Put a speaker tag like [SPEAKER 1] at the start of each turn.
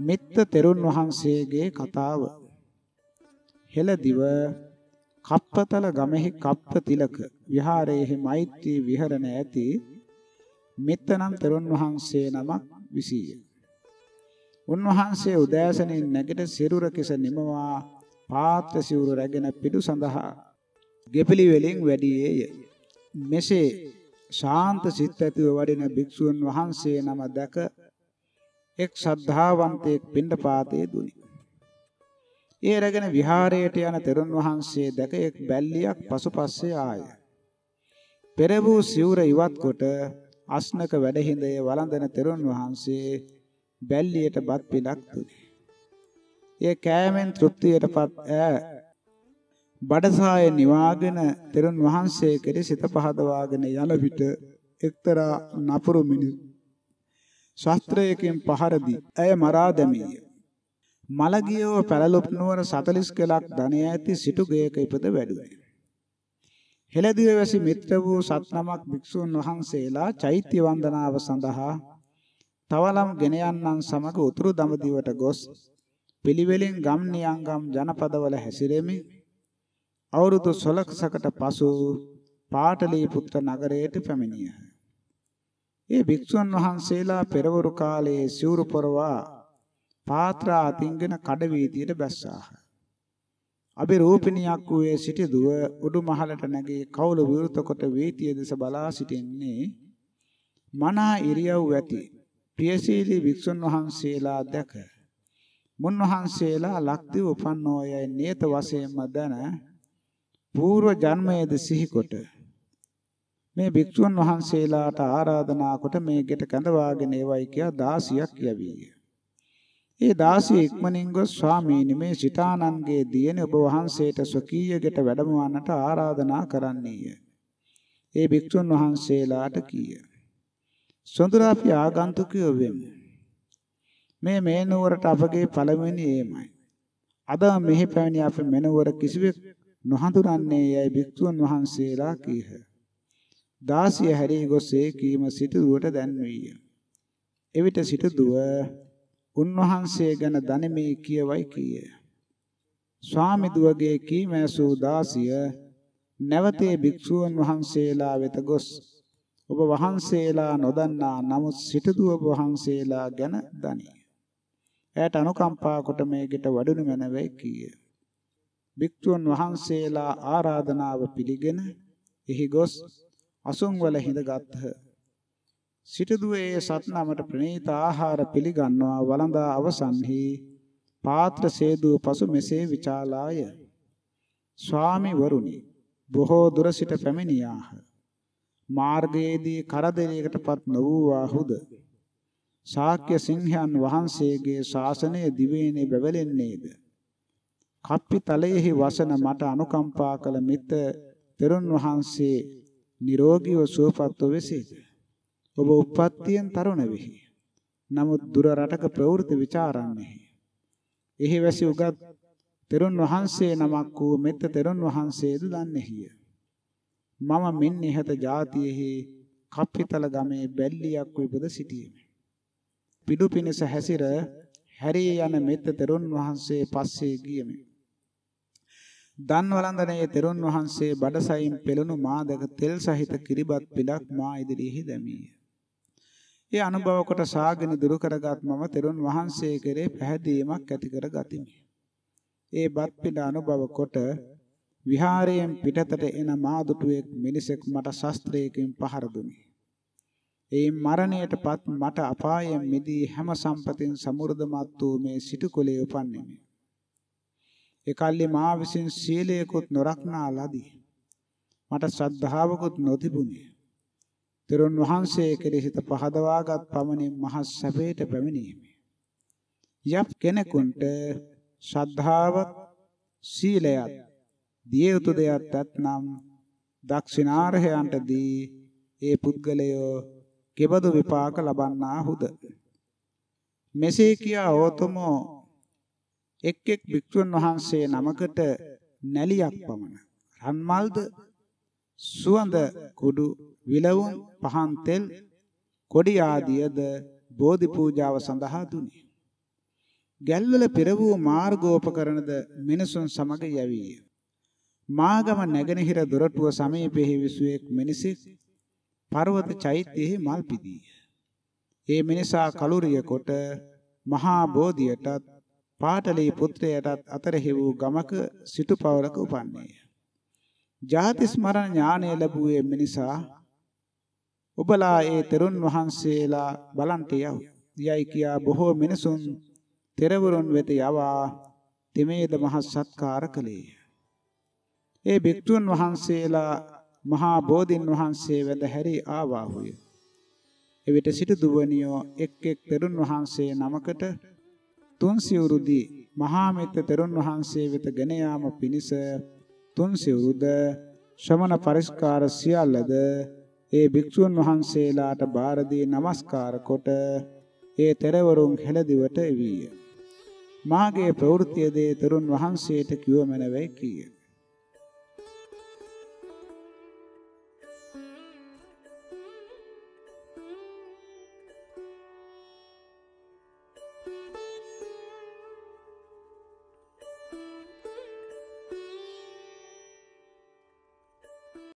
[SPEAKER 1] මෙත්ත තෙරුන් වහන්සේගේ කතාව හෙළදිව කප්පතල ගමෙහි කප්ප තිලක විහාරයේහි මෛත්‍රී විහරණ ඇති මෙත්තනම් තෙරුන් වහන්සේ නමක් විසීය. උන්වහන්සේ උදෑසනින් නැගිට සිරුර කෙස නිමවා පාත්‍ර සිවුර රැගෙන පිටු සඳහා ගෙපිලි වලින් වැඩියේය. මෙසේ ශාන්ත සිත් ඇතිව වඩින භික්ෂුන් වහන්සේ නම දැක එක් ශ්‍රද්ධාවන්තයෙක් පිණ්ඩපාතයේ දුනි. ඒ රැගෙන විහාරයට යන තෙරුන් වහන්සේ දැක එක් බැල්ලියක් පසුපස්සේ ආය. පෙර වූ සිවුර ඉවත් කොට අස්නක වැඩහිඳේ වළඳන තෙරුන් වහන්සේ බැල්ලියට බත් පිළක් දුනි. එය කෑමෙන් තෘප්තියටපත් ඈ බඩසාය නිවාගෙන තෙරුන් වහන්සේ කෙරෙහි සිත පහදවාගෙන යන විට එක්තරා නපුරු මිනිස් ශාස්ත්‍රයකින් පහර දී ඇය මරා දැමීය. මලගියව පැලලොප් නුවර 40 කලක් ධනය ඇති සිටු ගේක ඉපද වැඩුවේ. හෙළදිව වැසි මිත්‍ර වූ සත්නමක් භික්ෂූන් වහන්සේලා චෛත්‍ය වන්දනාව සඳහා තවලම් ගෙන යන්නන් සමග උතුරු දඹදිවට ගොස් පිළිවෙලින් ගම් නියංගම් ජනපදවල හැසිරෙමි. අවුරුදු 16කට පසු පාටලීපුත්‍ර නගරයට පැමිණියහ. ඒ භික්ෂුන් වහන්සේලා පෙරවරු කාලයේ සිවුරු පොරවා පාත්‍ර අතින්ගෙන කඩ වීදියට බැස්සාහ. අභිරූපණියක් වූයේ සිටි දුව උඩු මහලට නැගී කවුළු විරුත කොට වීතිය දෙස බලා සිටින්නේ මනා ඉරියව් ඇති පියසීලි වික්ෂුන් වහන්සේලා දැක මුන්වහන්සේලා ලක්දිව උපන්නෝයයි නියත වශයෙන්ම දන పూర్ව ජන්මයේද සිහිකොට මේ භික්ෂුන් වහන්සේලාට ආරාධනා කොට මේ ගෙට කැඳවාගෙන එවයි කියා දාසියක් යවීය. ඒ දාසිය ඉක්මනින් ගොස් ස්වාමීනි මේ සිතානන්ගේ දියණි ඔබ වහන්සේට ස්වකීය ගෙට වැඩමවන්නට ආරාධනා කරන්නීය. ඒ භික්ෂුන් වහන්සේලාට කීය. සොඳුරාපි ආගන්තුකයෝ වෙමු. මේ මෙහෙණුවරට අපගේ පළවෙනි ඒමයි. අද මෙහි පැමිණි අප මෙනවර කිසිවෙක් නොහඳුනන්නේ යයි භික්ෂුන් වහන්සේලා කීහ. දාසිය හැරී ගොස් ඒ කීම සිටුවට දැන්වීය. එවිට සිටුව උන්වහන්සේ ගැන දනිමේ කියවයි කීය. ස්වාමිදුවගේ කීම ඇසූ දාසිය නැවතේ භික්ෂුන් වහන්සේලා වෙත ගොස් ඔබ වහන්සේලා නොදන්නා නමුත් සිටුව වහන්සේලා ගැන දනී. ඇයට අනුකම්පා කොට මේ ගෙට වඩුණු මැනවේ කීය. භික්ෂුන් වහන්සේලා ආරාධනාව පිළිගෙන එහි ගොස් අසුන්වල හිඳගත්හ. සිටදුවේ සත්නමට ප්‍රණීත ආහාර පිළිගන්නවා වළඳා අවසන්හි පාත්‍ර සේදුව පසු මෙසේ විචාලාය. ස්වාමි වරුනි බොහෝ දුර සිට පැමිණියාහ. මාර්ගයේදී කරදරයකටපත් නොවූවාහුද ශාක්‍ය සිංහයන් වහන්සේගේ ශාසනය දිවයිනේ බැවලෙන්නේද? කප්පිතලයේහි වසන මට අනුකම්පා කළ මිත තෙරුන් වහන්සේ නිරෝගීව සුවපත්ව වෙසේද? ඔබ උප්පත්තියෙන් තරුණ වෙහි. නමුත් දුර රටක ප්‍රවෘත්ති ਵਿਚාරන්නේ. එහි වැසි උගත් තෙරුන් වහන්සේ නමක් වූ මෙත් තෙරුන් වහන්සේද දන්නේහිය. මම මින් ඉහත જાතියෙහි කප්පිතල ගමේ බැල්ලියක් විපද සිටියෙමි. පිඩු පිණිස හැසිර හැරී යන මෙත් තෙරුන් වහන්සේ පස්සේ ගියමි. දන් වළඳනයේ තෙරුන් වහන්සේ බඩසයින් පෙළුණු මාදක තෙල් සහිත කිරිබත් පිටක් මා ඉදිරියේ දැමීය. ඒ අනුභව කොට සාගෙන දුරු කරගත් මම තෙරුන් වහන්සේ කෙරේ පැහැදීමක් ඇති කර ගතිමි. ඒ බත් පිට අනුභව කොට විහාරයෙන් පිටතට එන මාදුටුවෙක් මිනිසෙක් මට ශස්ත්‍රයකින් පහර දුන්නේ. ඒ මරණයටපත් මට අපායෙන් මිදී හැම සම්පතෙන් සමෘද්ධමත් වූ මේ සිටුකොලේ උපන්නේමි. එකල්ලි මා විසින් සීලයකුත් නොරක්නා ලදී. මට ශ්‍රද්ධාවකුත් නොතිබුණේ. තෙරුන් වහන්සේ කෙරෙහි හිත පහදවාගත් පමණින් මහ සැපයට පැමිණීමේ. යම් කෙනෙකුට ශ්‍රද්ධාවත් සීලයත් දිය යුතු දෙයක් නැත්නම් දක්ෂිනාරහයන්ටදී ඒ පුද්ගලයෝ කෙබඳු විපාක ලබන්නාහුද මෙසේ කියා ඕතමෝ එක් එක් භික්ෂුන් වහන්සේ නමකට නැලියක් පමණ රන්මල්ද සුවඳ කුඩු විලවුන් පහන් තෙල් කොඩි ආදියද බෝධි පූජාව සඳහා දුනි. ගැල්වල පෙර වූ මාර්ගෝපකරණද මිනිසුන් සමග යැවීය. මාගම නැගෙනහිර දොරටුව සමීපෙහි විසුවෙක් මිනිසෙක් පර්වත චෛත්‍යයේ මල් පිදීය. ඒ මිනිසා කලුරිය කොට මහා බෝධියටත් පාටලී පුත්‍රයටත් අතරෙහි වූ ගමක සිටු පවරක උපන්නේය. ජාති ස්මරණ ඥානය ලැබුවේ මිනිසා ඔබලා ඒ තෙරුන් වහන්සේලා බලන්ට යයි කියා බොහෝ මිනිසුන් තෙරවරුන් වෙත යවා තෙමේද මහ සත්කාර කළේය. ඒ භික්ෂුන් වහන්සේලා මහා බෝධින් වහන්සේ වැඳ හැරි ආවාහුය. එවිට සිට දුවනියෝ එක් එක් තෙරුන් වහන්සේ නමකට තුන් සිවුරුදී මහා මෙත්ත තෙරුන් වහන්සේ වෙත ගෙන යාම පිණිස තුන් සිවුරුද ශ්‍රමණ පරිස්කාර සියල්ලද ඒ භික්ෂුන් වහන්සේලාට බාර දී নমස්කාර කොට ඒ තෙරවරුන් හෙළදිවට එවීය. මාගේ ප්‍රවෘත්තියදී තෙරුන් වහන්සේට කිවමන වෙයි කීය.